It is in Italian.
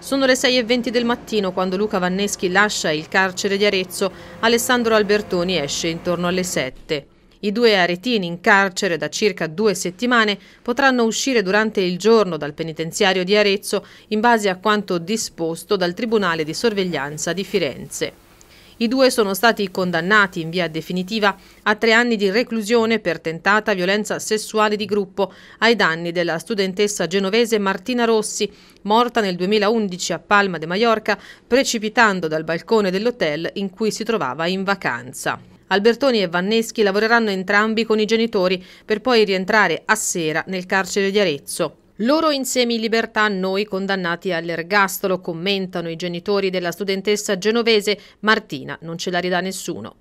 Sono le 6.20 del mattino quando Luca Vanneschi lascia il carcere di Arezzo, Alessandro Albertoni esce intorno alle 7. I due aretini in carcere da circa due settimane potranno uscire durante il giorno dal penitenziario di Arezzo in base a quanto disposto dal Tribunale di sorveglianza di Firenze. I due sono stati condannati in via definitiva a tre anni di reclusione per tentata violenza sessuale di gruppo ai danni della studentessa genovese Martina Rossi, morta nel 2011 a Palma de Mallorca precipitando dal balcone dell'hotel in cui si trovava in vacanza. Albertoni e Vanneschi lavoreranno entrambi con i genitori per poi rientrare a sera nel carcere di Arezzo. Loro insieme in libertà, noi condannati all'ergastolo, commentano i genitori della studentessa genovese Martina, non ce la ridà nessuno.